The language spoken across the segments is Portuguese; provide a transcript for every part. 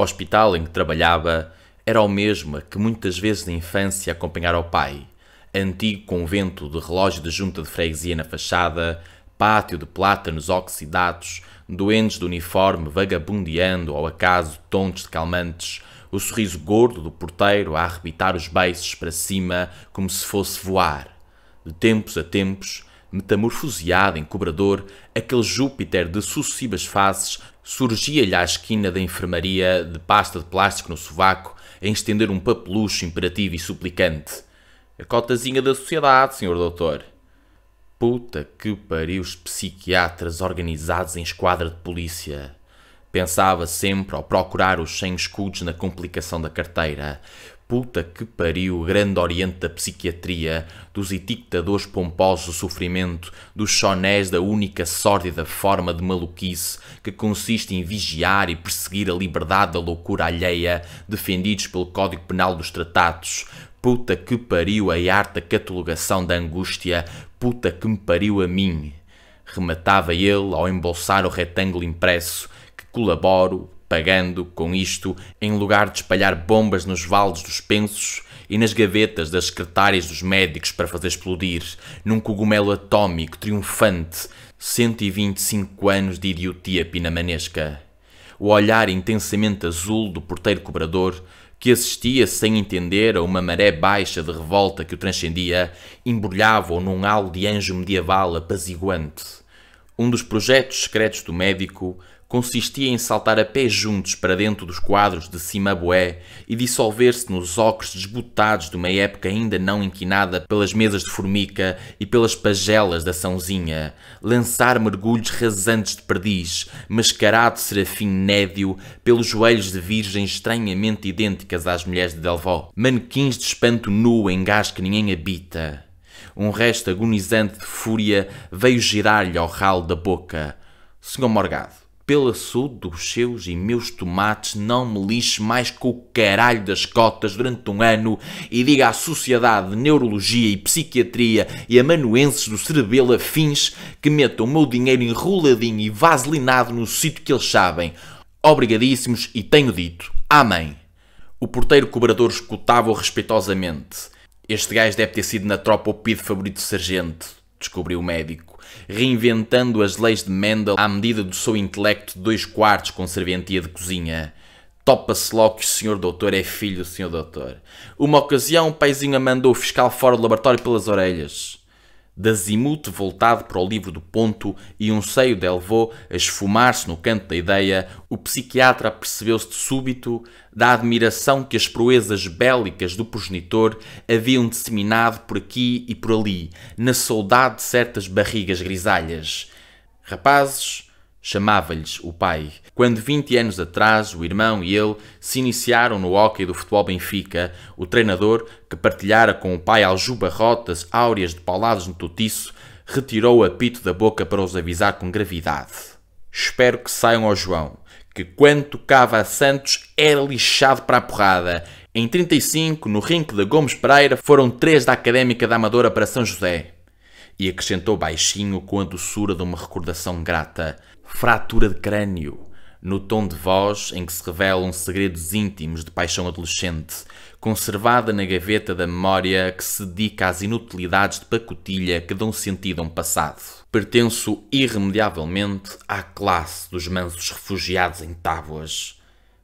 O hospital em que trabalhava era o mesmo que muitas vezes na infância acompanhara o pai. Antigo convento de relógio de junta de freguesia na fachada, pátio de plátanos oxidados, doentes de uniforme vagabundeando ao acaso tontos de calmantes, o sorriso gordo do porteiro a arrebitar os beiços para cima como se fosse voar. De tempos a tempos, metamorfoseado em cobrador, aquele Júpiter de sucessivas faces surgia-lhe à esquina da enfermaria de pasta de plástico no sovaco, a estender um papelucho imperativo e suplicante. A cotazinha da sociedade, senhor doutor. Puta que pariu os psiquiatras organizados em esquadra de polícia. Pensava sempre ao procurar os 100 escudos na complicação da carteira puta que pariu, grande oriente da psiquiatria, dos etiquetadores pomposos do sofrimento, dos chonés da única sórdida forma de maluquice que consiste em vigiar e perseguir a liberdade da loucura alheia, defendidos pelo Código Penal dos Tratados. Puta que pariu a arte catalogação da angústia, puta que me pariu a mim. Rematava ele ao embolsar o retângulo impresso, que colaboro, pagando, com isto, em lugar de espalhar bombas nos vales dos pensos e nas gavetas das secretárias dos médicos para fazer explodir, num cogumelo atômico triunfante, 125 anos de idiotia pinamanesca. O olhar intensamente azul do porteiro cobrador, que assistia sem entender a uma maré baixa de revolta que o transcendia, embrulhava-o num halo de anjo medieval apaziguante. Um dos projetos secretos do médico consistia em saltar a pé juntos para dentro dos quadros de Simabué e dissolver-se nos ocres desbotados de uma época ainda não inquinada pelas mesas de formica e pelas pagelas da Sãozinha, lançar mergulhos rasantes de perdiz, mascarado de serafim nédio pelos joelhos de virgens estranhamente idênticas às mulheres de Delvó, manequins de espanto nu em gás que ninguém habita. Um resto agonizante de fúria veio girar-lhe ao ralo da boca. Senhor Morgado, pela saúde dos seus e meus tomates, não me lixe mais com o caralho das cotas durante um ano e diga à Sociedade de Neurologia e Psiquiatria e a do cerebelo afins que metam o meu dinheiro enroladinho e vaselinado no sítio que eles sabem. Obrigadíssimos e tenho dito. Amém. O porteiro cobrador escutava-o respeitosamente. Este gajo deve ter sido na tropa o pido favorito do sargento, descobriu o médico reinventando as leis de Mendel à medida do seu intelecto de dois quartos com serventia de cozinha. Topa-se logo que o senhor doutor é filho do senhor doutor. Uma ocasião, o paizinho a mandou o fiscal fora do laboratório pelas orelhas de azimuth voltado para o livro do ponto e um seio de Elvô a esfumar-se no canto da ideia, o psiquiatra percebeu-se de súbito da admiração que as proezas bélicas do progenitor haviam disseminado por aqui e por ali, na saudade de certas barrigas grisalhas. Rapazes, Chamava-lhes o pai. Quando 20 anos atrás o irmão e ele se iniciaram no hóquei do futebol Benfica, o treinador, que partilhara com o pai aljubarrotas áureas de paulados no totiço, retirou o apito da boca para os avisar com gravidade. Espero que saiam ao João, que quando tocava a Santos era lixado para a porrada. Em 35, no rinque da Gomes Pereira, foram três da Académica da Amadora para São José. E acrescentou baixinho com a doçura de uma recordação grata fratura de crânio, no tom de voz em que se revelam segredos íntimos de paixão adolescente, conservada na gaveta da memória que se dedica às inutilidades de pacotilha que dão sentido a um passado. Pertenço irremediavelmente à classe dos mansos refugiados em tábuas,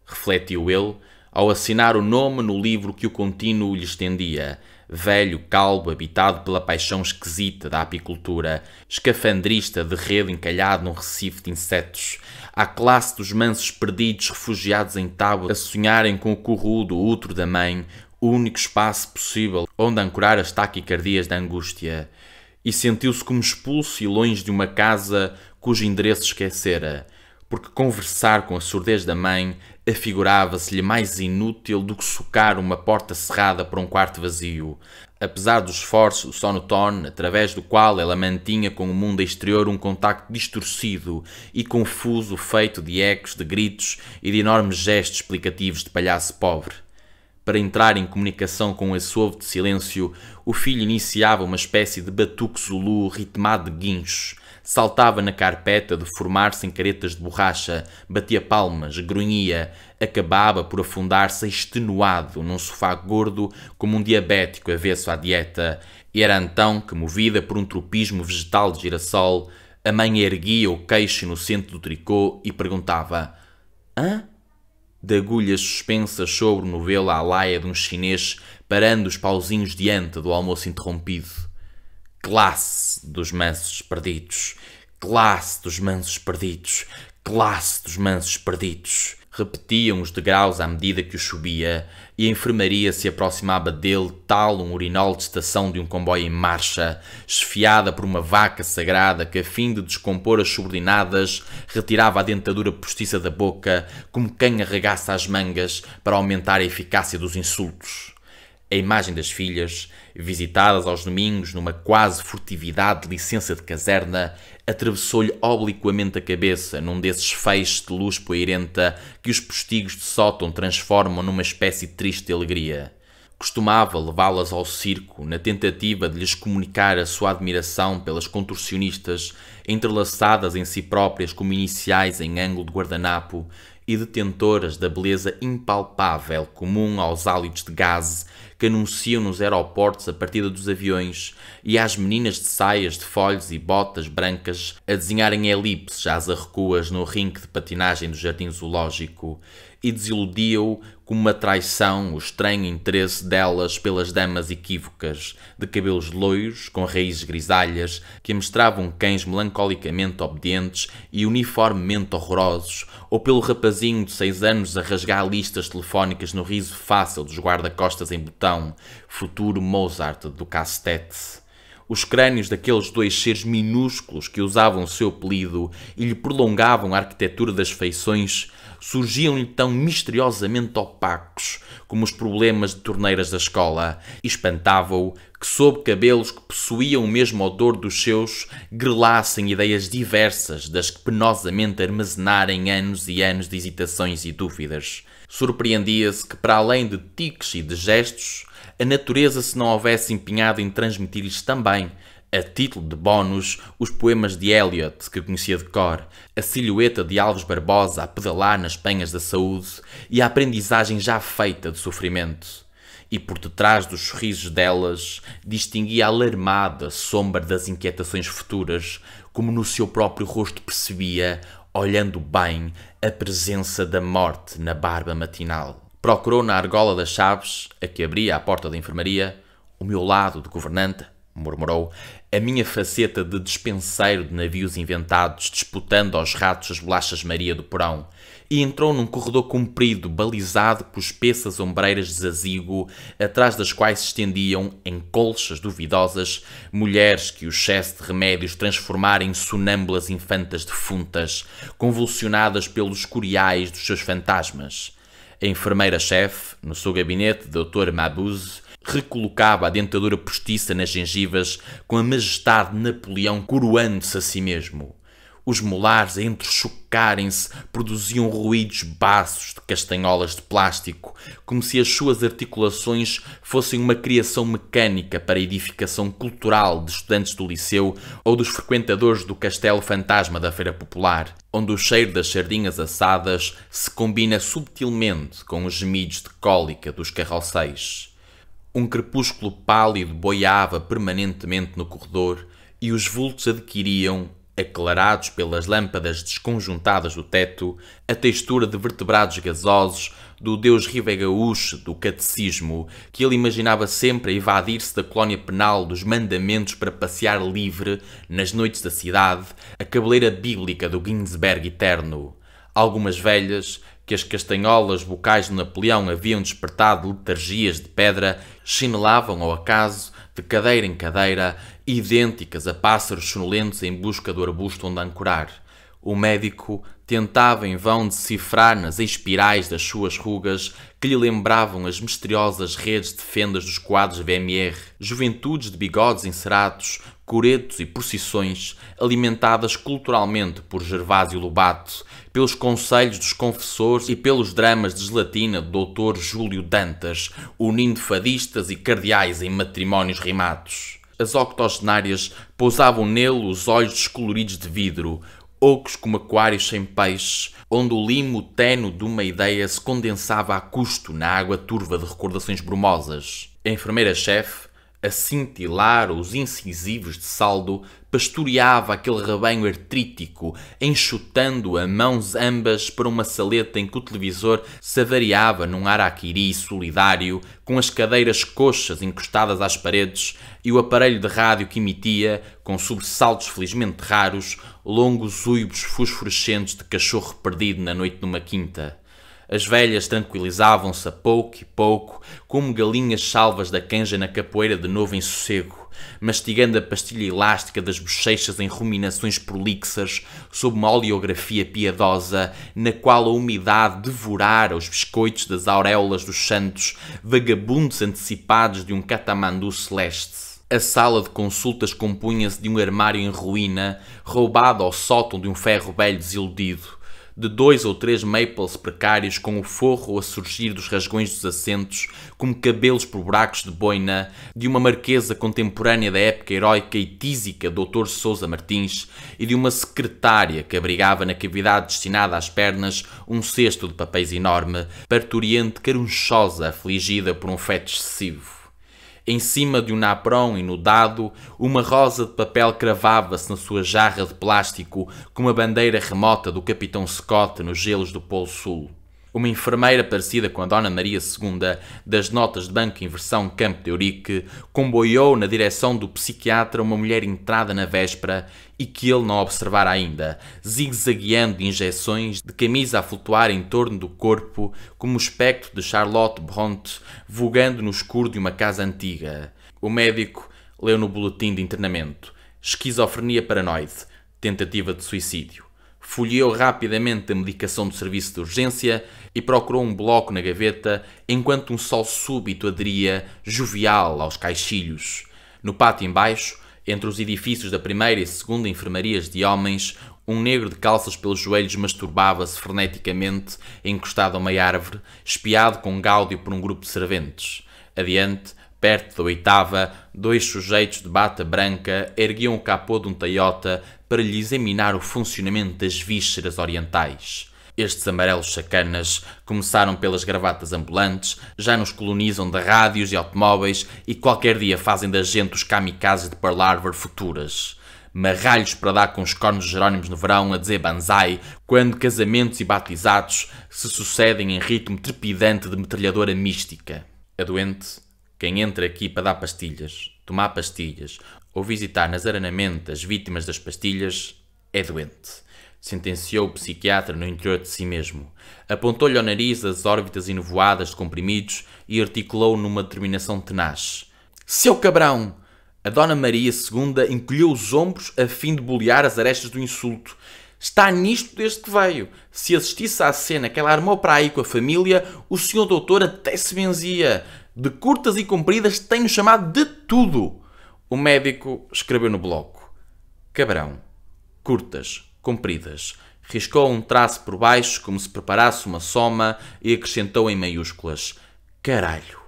refletiu ele ao assinar o nome no livro que o contínuo lhe estendia, velho, calvo, habitado pela paixão esquisita da apicultura, escafandrista de rede encalhado num recife de insetos, à classe dos mansos perdidos refugiados em tábua a sonharem com o curru do útero da mãe, o único espaço possível onde ancorar as taquicardias da angústia, e sentiu-se como expulso e longe de uma casa cujo endereço esquecera, porque conversar com a surdez da mãe afigurava-se-lhe mais inútil do que socar uma porta cerrada por um quarto vazio, apesar do esforço sonotone através do qual ela mantinha com o mundo exterior um contacto distorcido e confuso feito de ecos, de gritos e de enormes gestos explicativos de palhaço pobre. Para entrar em comunicação com esse ovo de silêncio, o filho iniciava uma espécie de batuque zulu ritmado de guinchos, Saltava na carpeta de formar sem caretas de borracha, batia palmas, grunhia, acabava por afundar-se extenuado num sofá gordo como um diabético avesso à dieta. E era então que, movida por um tropismo vegetal de girassol, a mãe erguia o queixo no centro do tricô e perguntava: Hã? de agulhas suspensas sobre o novelo à laia de um chinês, parando os pauzinhos diante do almoço interrompido. Classe dos mansos perdidos. Classe dos mansos perdidos. Classe dos mansos perdidos. Repetiam os degraus à medida que o subia, e a enfermaria se aproximava dele, tal um urinol de estação de um comboio em marcha, esfiada por uma vaca sagrada que, a fim de descompor as subordinadas, retirava a dentadura postiça da boca, como quem arregaça as mangas, para aumentar a eficácia dos insultos. A imagem das filhas visitadas aos domingos numa quase furtividade de licença de caserna, atravessou-lhe obliquamente a cabeça num desses feixes de luz poeirenta que os postigos de sótão transformam numa espécie de triste alegria. Costumava levá-las ao circo na tentativa de lhes comunicar a sua admiração pelas contorcionistas, entrelaçadas em si próprias como iniciais em ângulo de guardanapo, e detentoras da beleza impalpável comum aos hálitos de gás que anunciam nos aeroportos a partida dos aviões e às meninas de saias de folhos e botas brancas a desenharem elipses às arrecuas no rinque de patinagem do jardim zoológico e desiludia-o como uma traição o estranho interesse delas pelas damas equívocas, de cabelos loiros, com raízes grisalhas, que mostravam cães melancolicamente obedientes e uniformemente horrorosos, ou pelo rapazinho de seis anos a rasgar listas telefónicas no riso fácil dos guarda-costas em botão, futuro Mozart do Castete os crânios daqueles dois seres minúsculos que usavam o seu apelido e lhe prolongavam a arquitetura das feições surgiam-lhe tão misteriosamente opacos como os problemas de torneiras da escola, e espantava-o que, sob cabelos que possuíam o mesmo odor dos seus, grelassem ideias diversas das que penosamente armazenarem anos e anos de hesitações e dúvidas. Surpreendia-se que, para além de tiques e de gestos, a natureza se não houvesse empenhado em transmitir-lhes também a é título de bónus, os poemas de Eliot, que conhecia de cor, a silhueta de Alves Barbosa a pedalar nas penhas da saúde e a aprendizagem já feita de sofrimento e por detrás dos sorrisos delas distinguia a alarmada sombra das inquietações futuras, como no seu próprio rosto percebia, olhando bem, a presença da morte na barba matinal. Procurou na argola das chaves, a que abria a porta da enfermaria, o meu lado de governanta, murmurou, a minha faceta de despenseiro de navios inventados, disputando aos ratos as bolachas Maria do Porão, e entrou num corredor comprido, balizado por espessas ombreiras de zazigo, atrás das quais se estendiam, em colchas duvidosas, mulheres que o excesso de remédios transformara em sonâmbulas infantas defuntas, convulsionadas pelos curiais dos seus fantasmas. A enfermeira-chefe, no seu gabinete, Dr. Mabuse, recolocava a dentadura postiça nas gengivas com a majestade de Napoleão coroando-se a si mesmo. Os molares a entrechocarem-se produziam ruídos baços de castanholas de plástico, como se as suas articulações fossem uma criação mecânica para a edificação cultural de estudantes do liceu ou dos frequentadores do Castelo Fantasma da Feira Popular, onde o cheiro das sardinhas assadas se combina subtilmente com os gemidos de cólica dos carroceiros. Um crepúsculo pálido boiava permanentemente no corredor e os vultos adquiriam, aclarados pelas lâmpadas desconjuntadas do teto, a textura de vertebrados gasosos do deus Rivegaúche do catecismo, que ele imaginava sempre a evadir-se da colónia penal dos mandamentos para passear livre, nas noites da cidade, a cabeleira bíblica do Ginsberg eterno. Algumas velhas, que as castanholas bucais de Napoleão haviam despertado letargias de pedra, chinelavam ao acaso, de cadeira em cadeira, idênticas a pássaros sonolentos em busca do arbusto onde ancorar. O médico tentava em vão decifrar nas espirais das suas rugas que lhe lembravam as misteriosas redes de fendas dos quadros VMR, juventudes de bigodes encerados, coretos e procissões alimentadas culturalmente por Gervásio Lobato, pelos conselhos dos confessores e pelos dramas de gelatina do Dr. Júlio Dantas, unindo fadistas e cardeais em matrimónios rimados. As octogenárias pousavam nele os olhos descoloridos de vidro, ocos como aquários sem peixe, onde o limo teno de uma ideia se condensava a custo na água turva de recordações brumosas. A enfermeira-chefe, a cintilar os incisivos de saldo, pastoreava aquele rebanho artrítico, enxutando a mãos ambas para uma saleta em que o televisor se avariava num araquiri solidário, com as cadeiras coxas encostadas às paredes e o aparelho de rádio que emitia, com sobressaltos felizmente raros, longos uivos fosforescentes de cachorro perdido na noite numa quinta. As velhas tranquilizavam-se a pouco e pouco, como galinhas salvas da canja na capoeira de novo em sossego, mastigando a pastilha elástica das bochechas em ruminações prolixas, sob uma oleografia piedosa, na qual a umidade devorara os biscoitos das auréolas dos santos, vagabundos antecipados de um catamandu celeste. A sala de consultas compunha-se de um armário em ruína, roubado ao sótão de um ferro velho desiludido de dois ou três maples precários com o forro a surgir dos rasgões dos assentos, como cabelos por buracos de boina, de uma marquesa contemporânea da época heroica e tísica, Dr. Sousa Martins, e de uma secretária que abrigava na cavidade destinada às pernas um cesto de papéis enorme, parturiente, carunchosa, afligida por um feto excessivo. Em cima de um napron inundado, uma rosa de papel cravava-se na sua jarra de plástico como a bandeira remota do Capitão Scott nos gelos do Polo Sul uma enfermeira parecida com a Dona Maria II das notas de banco em versão Campo de Urique, comboiou na direção do psiquiatra uma mulher entrada na véspera e que ele não observara ainda, zigue-zagueando de injeções, de camisa a flutuar em torno do corpo, como o espectro de Charlotte Bronte vogando no escuro de uma casa antiga. O médico leu no boletim de internamento: esquizofrenia paranoide, tentativa de suicídio folheou rapidamente a medicação do serviço de urgência e procurou um bloco na gaveta enquanto um sol súbito aderia jovial aos caixilhos. No pátio embaixo, entre os edifícios da primeira e segunda enfermarias de homens, um negro de calças pelos joelhos masturbava-se freneticamente, encostado a uma árvore, espiado com gáudio por um grupo de serventes. Adiante, Perto da oitava, dois sujeitos de bata branca erguiam o capô de um Toyota para lhe examinar o funcionamento das vísceras orientais. Estes amarelos chacanas começaram pelas gravatas ambulantes, já nos colonizam de rádios e automóveis e qualquer dia fazem da gente os kamikazes de Pearl futuras. Marralhos para dar com os cornos Jerónimos no verão a dizer banzai, quando casamentos e batizados se sucedem em ritmo trepidante de metralhadora mística. A doente quem entra aqui para dar pastilhas, tomar pastilhas ou visitar nazaranamente as vítimas das pastilhas é doente. Sentenciou o psiquiatra no interior de si mesmo. Apontou-lhe ao nariz as órbitas enovoadas de comprimidos e articulou numa determinação tenaz: Seu cabrão! A Dona Maria II encolheu os ombros a fim de bolear as arestas do insulto. Está nisto desde que veio. Se assistisse à cena que ela armou para aí com a família, o senhor doutor até se benzia de curtas e compridas, tenho chamado de tudo. O médico escreveu no bloco: Cabrão, curtas, compridas. Riscou um traço por baixo, como se preparasse uma soma, e acrescentou em maiúsculas: Caralho.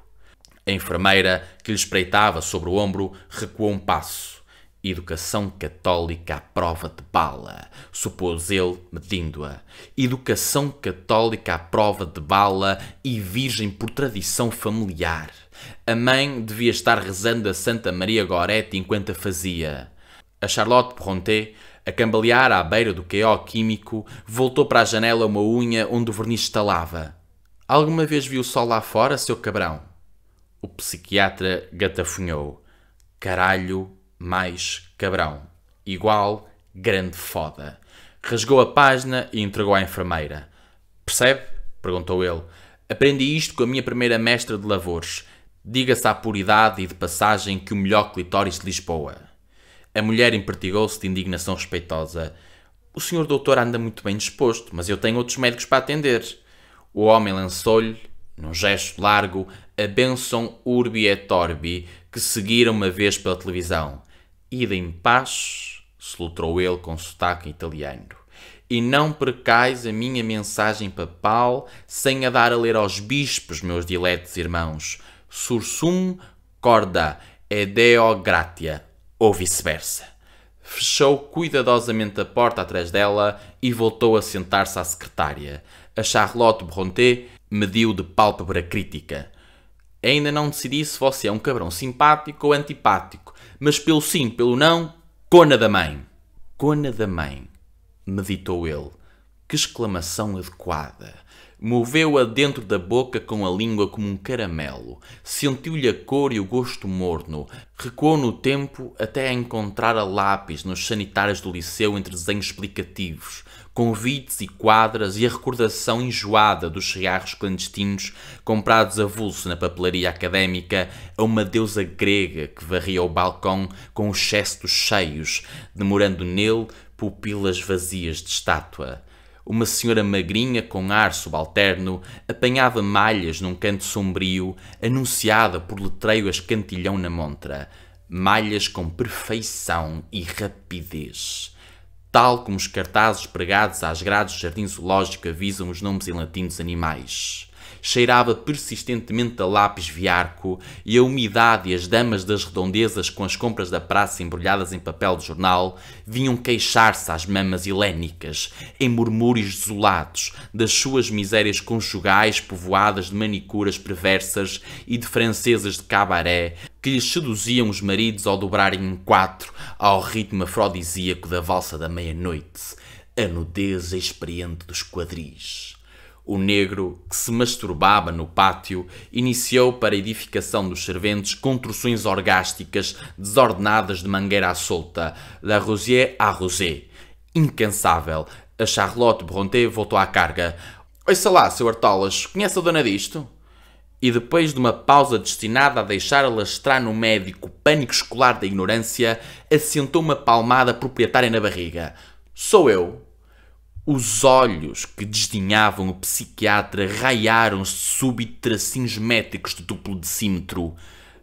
A enfermeira, que lhe espreitava sobre o ombro, recuou um passo. Educação católica à prova de bala, supôs ele, medindo-a. Educação católica à prova de bala e virgem por tradição familiar. A mãe devia estar rezando a Santa Maria Goretti enquanto a fazia. A Charlotte Brontë, a cambalear à beira do queió químico, voltou para a janela uma unha onde o verniz estalava. Alguma vez viu o sol lá fora, seu cabrão? O psiquiatra gatafunhou. Caralho, mais cabrão. Igual grande foda. Rasgou a página e entregou à enfermeira. Percebe? perguntou ele. Aprendi isto com a minha primeira mestra de lavores. Diga-se à puridade e de passagem que o melhor clitóris de Lisboa. A mulher impertigou-se de indignação respeitosa. O senhor doutor anda muito bem disposto, mas eu tenho outros médicos para atender. O homem lançou-lhe, num gesto largo, a benção urbi et orbi que seguiram uma vez pela televisão. Ida em paz, soletrou ele com sotaque italiano, e não percais a minha mensagem papal sem a dar a ler aos bispos, meus diletos irmãos, sursum corda e deo gratia, ou vice-versa. Fechou cuidadosamente a porta atrás dela e voltou a sentar-se à secretária. A Charlotte Brontë mediu de pálpebra crítica. Ainda não decidi se você é um cabrão simpático ou antipático mas pelo sim, pelo não, cona da mãe. Cona da mãe, meditou ele. Que exclamação adequada! Moveu-a dentro da boca com a língua como um caramelo. Sentiu-lhe a cor e o gosto morno. Recuou no tempo até a encontrar a lápis nos sanitários do liceu entre desenhos explicativos convites e quadras e a recordação enjoada dos cigarros clandestinos comprados a vulso na papelaria académica a uma deusa grega que varria o balcão com os cestos cheios, demorando nele pupilas vazias de estátua. Uma senhora magrinha com ar subalterno apanhava malhas num canto sombrio, anunciada por letreio escantilhão na montra. Malhas com perfeição e rapidez tal como os cartazes pregados às grades do jardim zoológico avisam os nomes em latim dos animais. Cheirava persistentemente a lápis viarco e a umidade e as damas das redondezas com as compras da praça embrulhadas em papel de jornal vinham queixar-se às mamas helénicas, em murmúrios desolados, das suas misérias conjugais povoadas de manicuras perversas e de francesas de cabaré, que lhes seduziam os maridos ao dobrarem em quatro ao ritmo afrodisíaco da valsa da meia-noite, a nudez experiente dos quadris. O negro, que se masturbava no pátio, iniciou para a edificação dos serventes contorções orgásticas desordenadas de mangueira à solta, da Rosier à Rosé. Incansável, a Charlotte Bronté voltou à carga. Oi lá, seu Artolas, conhece a dona disto? E depois de uma pausa destinada a deixar alastrar no médico o pânico escolar da ignorância, assentou uma palmada proprietária na barriga. Sou eu. Os olhos que desdenhavam o psiquiatra raiaram-se súbito tracinhos métricos de duplo decímetro.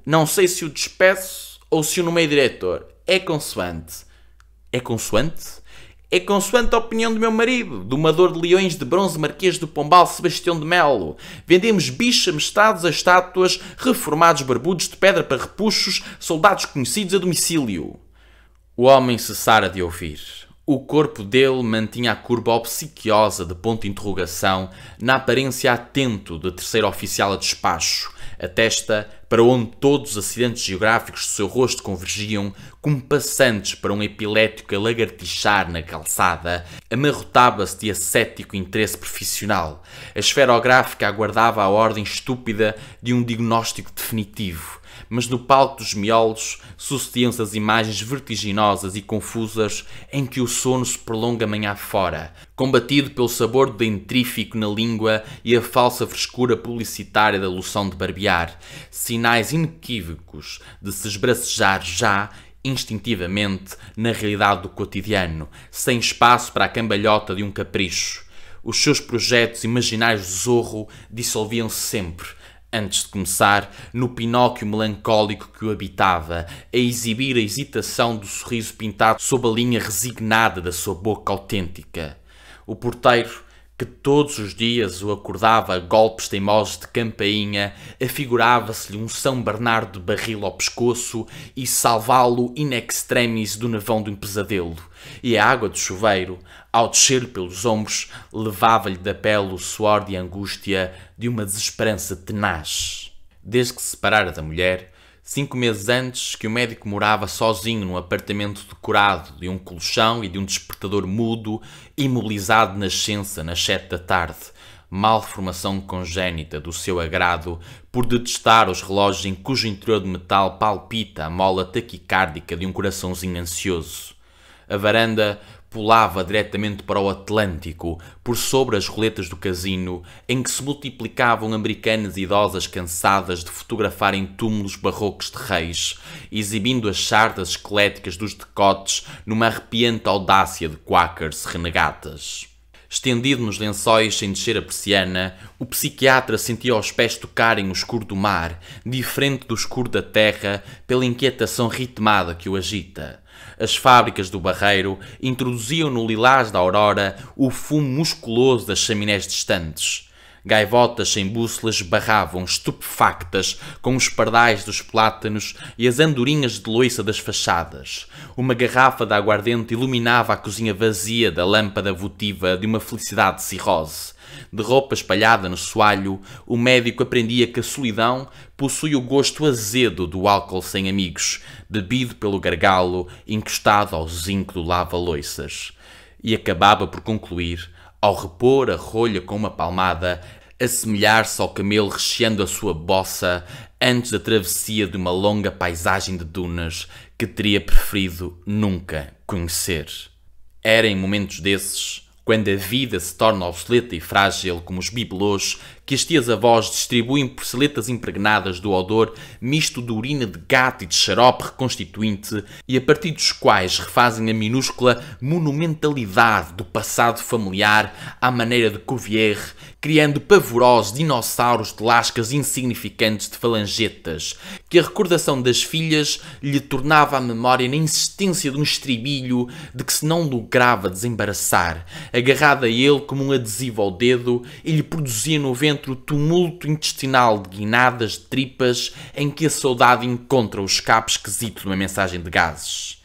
Não sei se o despeço ou se o nomei diretor. É consoante. É consoante? É consoante a opinião do meu marido, domador de leões de bronze Marquês do Pombal Sebastião de Melo. Vendemos bichos amestados a estátuas, reformados barbudos de pedra para repuxos, soldados conhecidos a domicílio. O homem cessara de ouvir. O corpo dele mantinha a curva obsequiosa de ponto de interrogação, na aparência atento de terceiro oficial a despacho, a testa para onde todos os acidentes geográficos do seu rosto convergiam, como passantes para um epilético a lagartixar na calçada, amarrotava-se de ascético interesse profissional. A esferográfica aguardava a ordem estúpida de um diagnóstico definitivo mas no palco dos miolos sucediam-se as imagens vertiginosas e confusas em que o sono se prolonga manhã fora, combatido pelo sabor dentrífico na língua e a falsa frescura publicitária da loção de barbear, sinais inequívocos de se esbracejar já instintivamente na realidade do cotidiano, sem espaço para a cambalhota de um capricho. Os seus projetos imaginários de zorro dissolviam-se sempre, antes de começar, no Pinóquio melancólico que o habitava, a exibir a hesitação do sorriso pintado sob a linha resignada da sua boca autêntica. O porteiro que todos os dias o acordava a golpes teimosos de campainha, afigurava-se-lhe um São Bernardo de barril ao pescoço e salvá-lo in extremis do navão de um pesadelo. E a água do chuveiro, ao descer-lhe pelos ombros, levava-lhe da pele o suor de angústia de uma desesperança tenaz. Desde que se separara da mulher, Cinco meses antes que o médico morava sozinho num apartamento decorado de um colchão e de um despertador mudo, imobilizado na ascensa nas sete da tarde, malformação congénita do seu agrado por detestar os relógios em cujo interior de metal palpita a mola taquicárdica de um coraçãozinho ansioso. A varanda pulava diretamente para o Atlântico, por sobre as roletas do casino, em que se multiplicavam americanas idosas cansadas de fotografarem túmulos barrocos de reis, exibindo as chardas esqueléticas dos decotes numa arrepiante audácia de quakers renegatas. Estendido nos lençóis sem descer a persiana, o psiquiatra sentia os pés tocarem o escuro do mar, diferente do escuro da terra, pela inquietação ritmada que o agita as fábricas do Barreiro introduziam no lilás da aurora o fumo musculoso das chaminés distantes. Gaivotas sem bússolas barravam, estupefactas, com os pardais dos plátanos e as andorinhas de loiça das fachadas. Uma garrafa de aguardente iluminava a cozinha vazia da lâmpada votiva de uma felicidade cirrose. De roupa espalhada no soalho, o médico aprendia que a solidão possui o gosto azedo do álcool sem amigos, bebido pelo gargalo, encostado ao zinco do lava-loiças. E acabava por concluir, ao repor a rolha com uma palmada, assemelhar-se ao camelo recheando a sua bossa antes da travessia de uma longa paisagem de dunas que teria preferido nunca conhecer. Era em momentos desses, quando a vida se torna obsoleta e frágil como os bibelôs, que as tias-avós distribuem seletas impregnadas do odor misto de urina de gato e de xarope reconstituinte e a partir dos quais refazem a minúscula monumentalidade do passado familiar à maneira de Cuvier, criando pavorosos dinossauros de lascas insignificantes de falangetas, que a recordação das filhas lhe tornava a memória na insistência de um estribilho de que se não lograva desembaraçar, agarrada a ele como um adesivo ao dedo e lhe produzia no vento entre o tumulto intestinal de guinadas, de tripas, em que a saudade encontra o escape esquisito de uma mensagem de gases.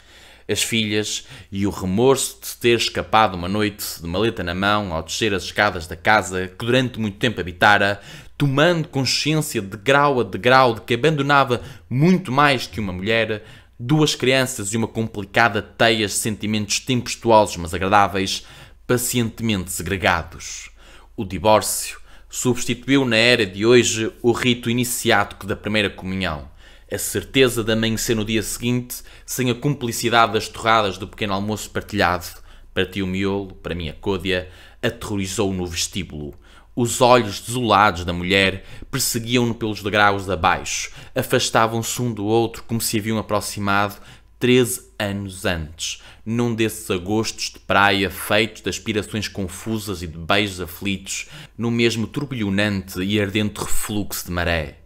As filhas e o remorso de ter escapado uma noite de maleta na mão ao descer as escadas da casa que durante muito tempo habitara, tomando consciência de grau a degrau de que abandonava muito mais que uma mulher, duas crianças e uma complicada teia de sentimentos tempestuosos mas agradáveis, pacientemente segregados. O divórcio, substituiu na era de hoje o rito iniciático da primeira comunhão, a certeza de amanhecer no dia seguinte sem a cumplicidade das torradas do pequeno almoço partilhado. Para ti o miolo, para mim a côdea, aterrorizou-o no vestíbulo. Os olhos desolados da mulher perseguiam-no pelos degraus abaixo, afastavam-se um do outro como se haviam aproximado 13 anos antes, num desses agostos de praia feitos de aspirações confusas e de beijos aflitos, no mesmo turbilhonante e ardente refluxo de maré.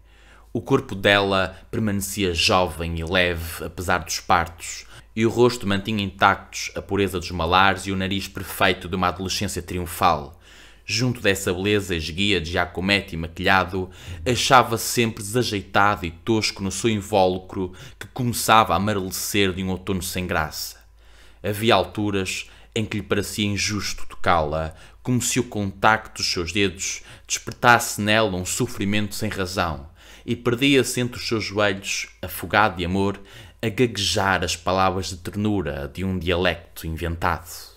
O corpo dela permanecia jovem e leve, apesar dos partos, e o rosto mantinha intactos a pureza dos malares e o nariz perfeito de uma adolescência triunfal. Junto dessa beleza esguia de Giacometti maquilhado, achava-se sempre desajeitado e tosco no seu invólucro que começava a amarelecer de um outono sem graça. Havia alturas em que lhe parecia injusto tocá-la, como se o contacto dos seus dedos despertasse nela um sofrimento sem razão, e perdia-se entre os seus joelhos, afogado de amor, a gaguejar as palavras de ternura de um dialecto inventado.